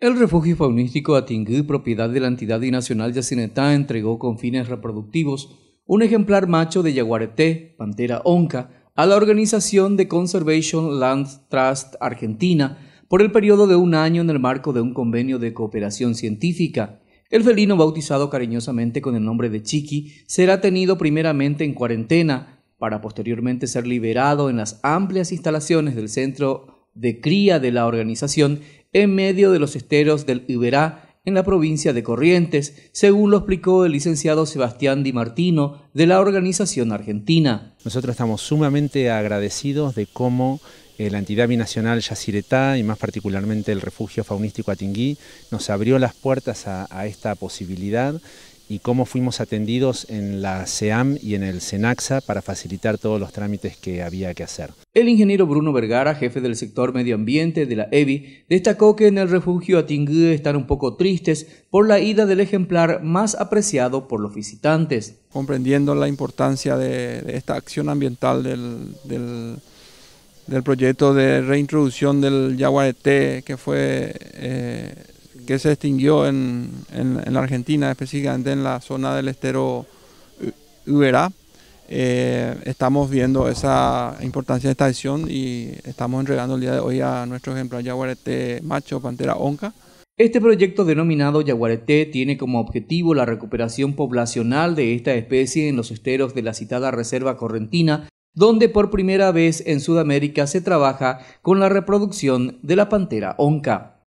El refugio faunístico Tinguí, propiedad de la entidad nacional Yacinetá, entregó con fines reproductivos un ejemplar macho de yaguareté, pantera onca, a la organización de Conservation Land Trust Argentina por el periodo de un año en el marco de un convenio de cooperación científica. El felino, bautizado cariñosamente con el nombre de Chiqui, será tenido primeramente en cuarentena para posteriormente ser liberado en las amplias instalaciones del centro de cría de la organización en medio de los esteros del Iberá en la provincia de Corrientes, según lo explicó el licenciado Sebastián Di Martino de la Organización Argentina. Nosotros estamos sumamente agradecidos de cómo eh, la entidad binacional Yaciretá y más particularmente el refugio faunístico Atingui nos abrió las puertas a esta posibilidad y cómo fuimos atendidos en la SEAM y en el SENAXA para facilitar todos los trámites que había que hacer. El ingeniero Bruno Vergara, jefe del sector medio ambiente de la EBI, destacó que en el refugio Atingú están un poco tristes por la ida del ejemplar más apreciado por los visitantes. Comprendiendo la importancia de, esta acción ambiental del, proyecto de reintroducción del yaguareté que fue... Eh, que se extinguió en, en, la Argentina, específicamente en la zona del estero Uberá. Eh, estamos viendo esa importancia de esta edición y estamos entregando el día de hoy a nuestro ejemplar Yaguareté Macho Pantera Onca. Este proyecto denominado Yaguareté tiene como objetivo la recuperación poblacional de esta especie en los esteros de la citada Reserva Correntina, donde por primera vez en Sudamérica se trabaja con la reproducción de la pantera onca.